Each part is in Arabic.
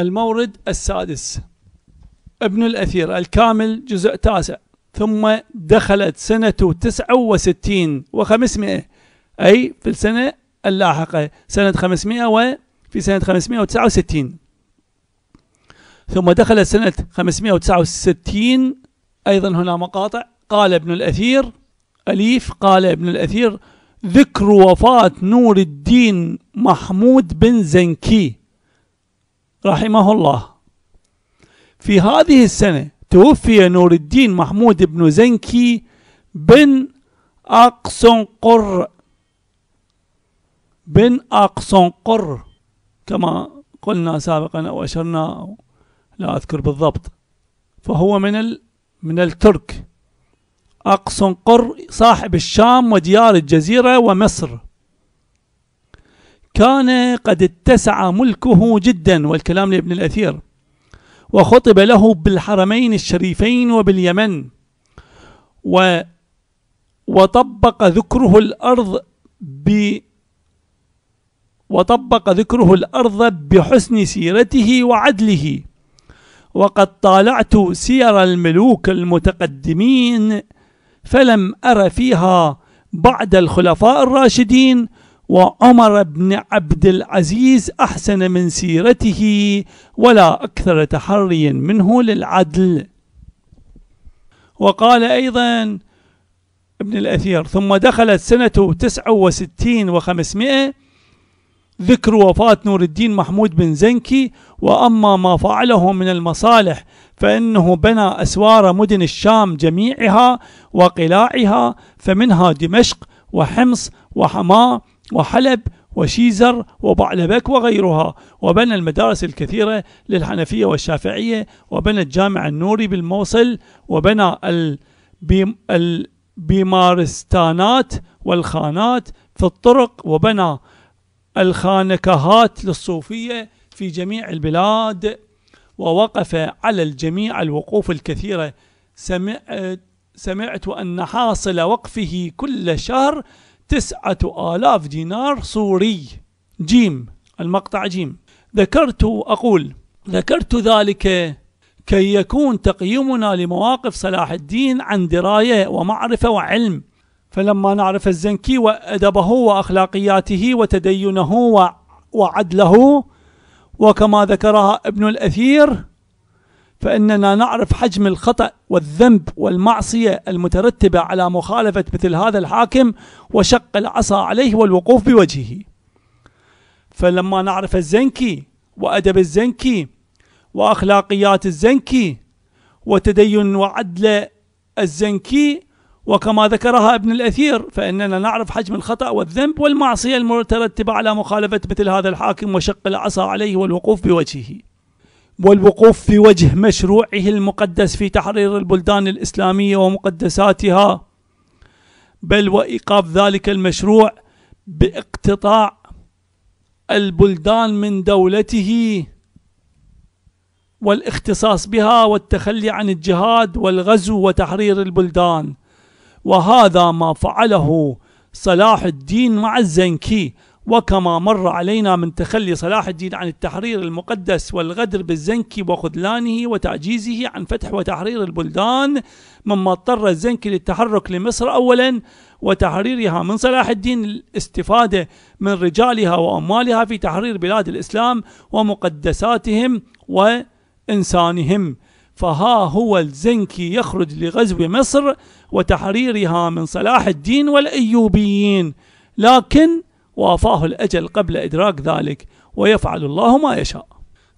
المورد السادس ابن الأثير الكامل جزء تاسع ثم دخلت سنة تسعة وستين وخمسمائة أي في السنة اللاحقة سنة خمسمائة وفي سنة خمسمائة وتسعة وستين ثم دخلت سنة 569 أيضا هنا مقاطع قال ابن الأثير أليف قال ابن الأثير ذكر وفاة نور الدين محمود بن زنكي رحمه الله في هذه السنة توفي نور الدين محمود بن زنكي بن أقصنقر بن أقصنقر كما قلنا سابقا أو أشرنا أو لا أذكر بالضبط فهو من ال من الترك أقصنقر صاحب الشام وديار الجزيرة ومصر كان قد اتسع ملكه جدا والكلام لابن الأثير وخطب له بالحرمين الشريفين وباليمن و وطبق ذكره الأرض ب وطبق ذكره الأرض بحسن سيرته وعدله وقد طالعت سير الملوك المتقدمين فلم أر فيها بعد الخلفاء الراشدين وعمر بن عبد العزيز أحسن من سيرته ولا أكثر تحريا منه للعدل وقال أيضا ابن الأثير ثم دخلت سنة تسعة وستين وخمسمائة ذكر وفاة نور الدين محمود بن زنكي وأما ما فعله من المصالح فإنه بنى أسوار مدن الشام جميعها وقلاعها فمنها دمشق وحمص وحماه وحلب وشيزر وبعلبك وغيرها وبنى المدارس الكثيرة للحنفية والشافعية وبنى الجامع النوري بالموصل وبنى البيمارستانات والخانات في الطرق وبنى الخانكهات للصوفية في جميع البلاد ووقف على الجميع الوقوف الكثيرة سمعت, سمعت أن حاصل وقفه كل شهر تسعة آلاف دينار صوري جيم المقطع جيم ذكرت أقول ذكرت ذلك كي يكون تقييمنا لمواقف صلاح الدين عن دراية ومعرفة وعلم فلما نعرف الزنكي وأدبه وأخلاقياته وتدينه وعدله وكما ذكرها ابن الأثير فإننا نعرف حجم الخطأ والذنب والمعصية المترتبة على مخالفة مثل هذا الحاكم وشق العصا عليه والوقوف بوجهه فلما نعرف الزنكي وأدب الزنكي وأخلاقيات الزنكي وتدين وعدل الزنكي وكما ذكرها ابن الأثير فإننا نعرف حجم الخطأ والذنب والمعصية المترتبة على مخالفة مثل هذا الحاكم وشق العصا عليه والوقوف بوجهه والوقوف في وجه مشروعه المقدس في تحرير البلدان الإسلامية ومقدساتها بل وإيقاف ذلك المشروع باقتطاع البلدان من دولته والاختصاص بها والتخلي عن الجهاد والغزو وتحرير البلدان وهذا ما فعله صلاح الدين مع الزنكي وكما مر علينا من تخلي صلاح الدين عن التحرير المقدس والغدر بالزنكي وخذلانه وتعجيزه عن فتح وتحرير البلدان مما اضطر الزنكي للتحرك لمصر اولا وتحريرها من صلاح الدين الاستفاده من رجالها واموالها في تحرير بلاد الاسلام ومقدساتهم وانسانهم فها هو الزنكي يخرج لغزو مصر وتحريرها من صلاح الدين والايوبيين لكن وافاه الاجل قبل ادراك ذلك ويفعل الله ما يشاء.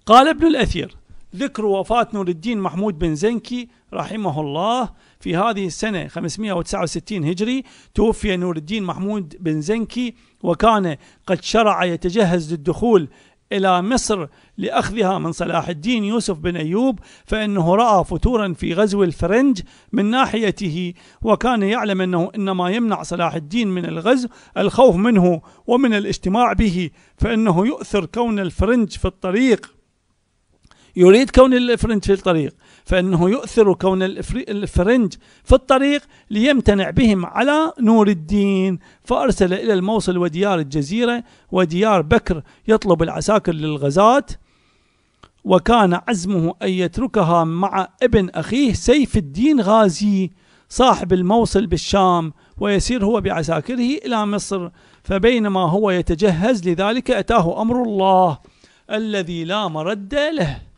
قال ابن الاثير: ذكر وفاه نور الدين محمود بن زنكي رحمه الله في هذه السنه 569 هجري توفي نور الدين محمود بن زنكي وكان قد شرع يتجهز للدخول إلى مصر لأخذها من صلاح الدين يوسف بن أيوب فإنه رأى فتورا في غزو الفرنج من ناحيته وكان يعلم أنه إنما يمنع صلاح الدين من الغزو الخوف منه ومن الاجتماع به فإنه يؤثر كون الفرنج في الطريق يريد كون الفرنج في الطريق فإنه يؤثر كون الفرنج في الطريق ليمتنع بهم على نور الدين فأرسل إلى الموصل وديار الجزيرة وديار بكر يطلب العساكر للغزاة وكان عزمه أن يتركها مع ابن أخيه سيف الدين غازي صاحب الموصل بالشام ويسير هو بعساكره إلى مصر فبينما هو يتجهز لذلك أتاه أمر الله الذي لا مرد له